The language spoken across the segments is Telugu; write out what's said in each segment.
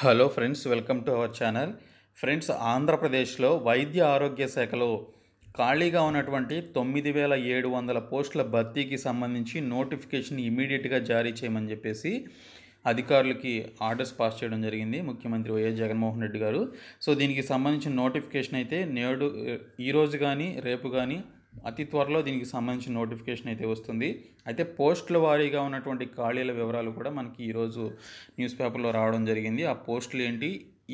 hello friends welcome to our channel friends ఆంధ్రప్రదేశ్లో వైద్య ఆరోగ్య శాఖలో ఖాళీగా ఉన్నటువంటి తొమ్మిది వేల ఏడు వందల పోస్టుల భర్తీకి సంబంధించి నోటిఫికేషన్ ఇమీడియట్గా జారీ చేయమని చెప్పేసి అధికారులకి ఆర్డర్స్ పాస్ చేయడం జరిగింది ముఖ్యమంత్రి వైఎస్ జగన్మోహన్ రెడ్డి గారు సో దీనికి సంబంధించిన నోటిఫికేషన్ అయితే నేడు ఈరోజు కానీ రేపు కానీ అతి త్వరలో దీనికి సంబంధించిన నోటిఫికేషన్ అయితే వస్తుంది అయితే పోస్టుల వారీగా ఉన్నటువంటి ఖాళీల వివరాలు కూడా మనకి ఈరోజు న్యూస్ పేపర్లో రావడం జరిగింది ఆ పోస్టులు ఏంటి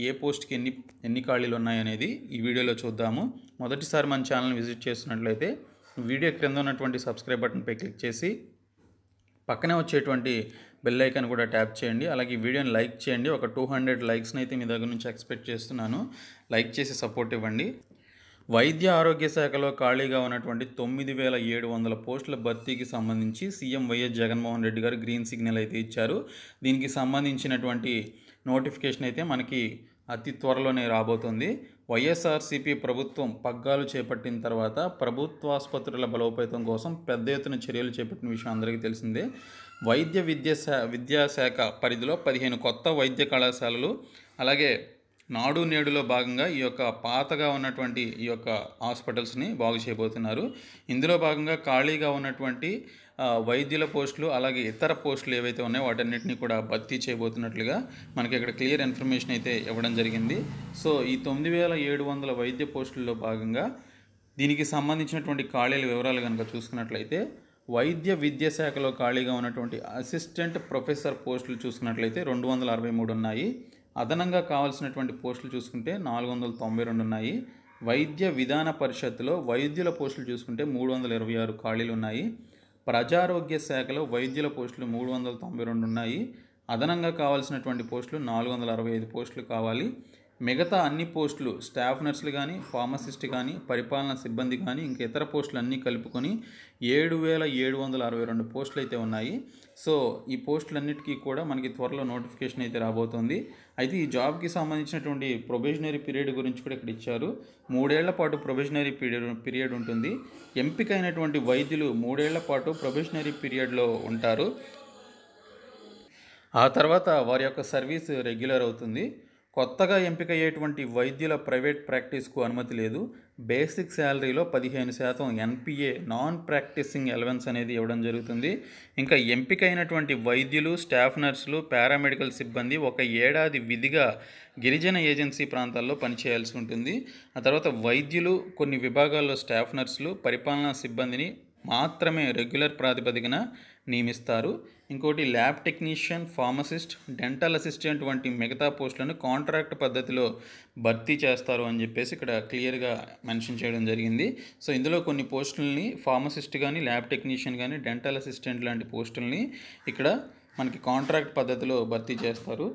ఏ పోస్ట్కి ఎన్ని ఎన్ని ఖాళీలు ఉన్నాయనేది ఈ వీడియోలో చూద్దాము మొదటిసారి మన ఛానల్ని విజిట్ చేస్తున్నట్లయితే వీడియో క్రింద ఉన్నటువంటి సబ్స్క్రైబ్ బటన్పై క్లిక్ చేసి పక్కనే వచ్చేటువంటి బెల్ ఐకాన్ కూడా ట్యాప్ చేయండి అలాగే వీడియోని లైక్ చేయండి ఒక టూ హండ్రెడ్ లైక్స్ని అయితే మీ దగ్గర నుంచి ఎక్స్పెక్ట్ చేస్తున్నాను లైక్ చేసి సపోర్ట్ ఇవ్వండి వైద్య ఆరోగ్య శాఖలో ఖాళీగా ఉన్నటువంటి తొమ్మిది వేల ఏడు వందల పోస్టుల భర్తీకి సంబంధించి సీఎం వైఎస్ జగన్మోహన్ రెడ్డి గారు గ్రీన్ సిగ్నల్ అయితే ఇచ్చారు దీనికి సంబంధించినటువంటి నోటిఫికేషన్ అయితే మనకి అతి త్వరలోనే రాబోతుంది వైఎస్ఆర్సీపీ ప్రభుత్వం పగ్గాలు చేపట్టిన తర్వాత ప్రభుత్వాసుపత్రుల బలోపేతం కోసం పెద్ద ఎత్తున చర్యలు చేపట్టిన విషయం అందరికీ తెలిసిందే వైద్య విద్యా విద్యాశాఖ పరిధిలో పదిహేను కొత్త వైద్య కళాశాలలు అలాగే నాడు నేడులో భాగంగా ఈ యొక్క పాతగా ఉన్నటువంటి ఈ యొక్క హాస్పిటల్స్ని బాగు చేయబోతున్నారు ఇందులో భాగంగా ఖాళీగా ఉన్నటువంటి వైద్యుల పోస్టులు అలాగే ఇతర పోస్టులు ఏవైతే ఉన్నాయో వాటన్నిటిని కూడా భర్తీ చేయబోతున్నట్లుగా మనకి ఇక్కడ క్లియర్ ఇన్ఫర్మేషన్ అయితే ఇవ్వడం జరిగింది సో ఈ తొమ్మిది వేల ఏడు వందల వైద్య పోస్టుల్లో భాగంగా దీనికి సంబంధించినటువంటి ఖాళీల వివరాలు కనుక చూసుకున్నట్లయితే వైద్య విద్యాశాఖలో ఖాళీగా ఉన్నటువంటి అసిస్టెంట్ ప్రొఫెసర్ పోస్టులు చూసుకున్నట్లయితే రెండు వందల అరవై మూడు ఉన్నాయి అదనంగా కావాల్సినటువంటి పోస్టులు చూసుకుంటే నాలుగు వందల తొంభై రెండు ఉన్నాయి వైద్య విధాన పరిషత్తులో వైద్యుల పోస్టులు చూసుకుంటే మూడు వందల ఇరవై ఆరు ఖాళీలు ఉన్నాయి ప్రజారోగ్య శాఖలో వైద్యుల పోస్టులు మూడు వందల తొంభై రెండు ఉన్నాయి అదనంగా కావాల్సినటువంటి పోస్టులు నాలుగు వందల అరవై ఐదు పోస్టులు కావాలి మిగతా అన్ని పోస్టులు స్టాఫ్ నర్సులు కానీ ఫార్మసిస్ట్ కానీ పరిపాలనా సిబ్బంది కానీ ఇంకా ఇతర పోస్టులు అన్నీ కలుపుకొని ఏడు వేల ఏడు వందల అరవై రెండు పోస్టులు అయితే ఉన్నాయి సో ఈ పోస్టులన్నిటికీ కూడా మనకి త్వరలో నోటిఫికేషన్ అయితే రాబోతుంది అయితే ఈ జాబ్కి సంబంధించినటువంటి ప్రొబేషనరీ పీరియడ్ గురించి కూడా ఇక్కడ ఇచ్చారు మూడేళ్ల పాటు ప్రొబేషనరీ పీరియడ్ పీరియడ్ ఉంటుంది ఎంపికైనటువంటి వైద్యులు మూడేళ్ల పాటు ప్రొబేషనరీ పీరియడ్లో ఉంటారు ఆ తర్వాత వారి యొక్క సర్వీస్ రెగ్యులర్ అవుతుంది కొత్తగా ఎంపికయ్యేటువంటి వైద్యుల ప్రైవేట్ ప్రాక్టీస్కు అనుమతి లేదు బేసిక్ శాలరీలో పదిహేను శాతం ఎన్పిఏ నాన్ ప్రాక్టీసింగ్ ఎలవెన్స్ అనేది ఇవ్వడం జరుగుతుంది ఇంకా ఎంపికైనటువంటి వైద్యులు స్టాఫ్ నర్సులు పారామెడికల్ సిబ్బంది ఒక ఏడాది విధిగా గిరిజన ఏజెన్సీ ప్రాంతాల్లో పనిచేయాల్సి ఉంటుంది ఆ తర్వాత వైద్యులు కొన్ని విభాగాల్లో స్టాఫ్ నర్సులు పరిపాలనా సిబ్బందిని మాత్రమే రెగ్యులర్ ప్రాతిపదికన నియమిస్తారు ఇంకోటి lab technician pharmacist dental assistant వంటి మిగతా పోస్టులను కాంట్రాక్ట్ పద్ధతిలో భర్తీ చేస్తారు అని చెప్పేసి ఇక్కడ క్లియర్గా మెన్షన్ చేయడం జరిగింది సో ఇందులో కొన్ని పోస్టుల్ని ఫార్మసిస్ట్ కానీ ల్యాబ్ టెక్నీషియన్ కానీ డెంటల్ అసిస్టెంట్ లాంటి పోస్టుల్ని ఇక్కడ మనకి కాంట్రాక్ట్ పద్ధతిలో భర్తీ చేస్తారు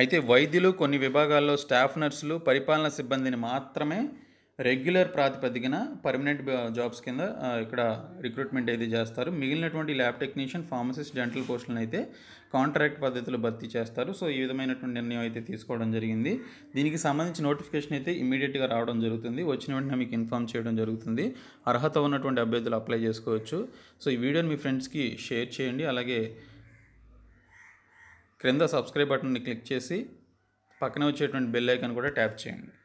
అయితే వైద్యులు కొన్ని విభాగాల్లో స్టాఫ్ నర్సులు పరిపాలనా సిబ్బందిని మాత్రమే రెగ్యులర్ ప్రాతిపదికన పర్మనెంట్ జాబ్స్ కింద ఇక్కడ రిక్రూట్మెంట్ అయితే చేస్తారు మిగిలినటువంటి ల్యాబ్ టెక్నీషియన్ ఫార్మసిస్ట్ డెంటల్ పోస్టులను అయితే కాంట్రాక్ట్ పద్ధతిలో భర్తీ చేస్తారు సో ఈ విధమైనటువంటి నిర్ణయం అయితే తీసుకోవడం జరిగింది దీనికి సంబంధించి నోటిఫికేషన్ అయితే ఇమీడియట్గా రావడం జరుగుతుంది వచ్చిన వెంటనే మీకు ఇన్ఫామ్ చేయడం జరుగుతుంది అర్హత ఉన్నటువంటి అభ్యర్థులు అప్లై చేసుకోవచ్చు సో ఈ వీడియోని మీ ఫ్రెండ్స్కి షేర్ చేయండి అలాగే క్రింద సబ్స్క్రైబ్ బటన్ని క్లిక్ చేసి పక్కన వచ్చేటువంటి బెల్ ఐకాన్ కూడా ట్యాప్ చేయండి